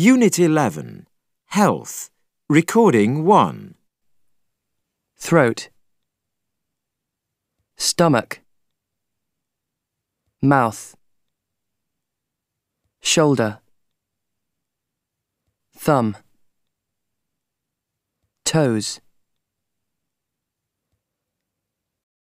Unit 11 Health Recording 1 Throat Stomach Mouth Shoulder Thumb Toes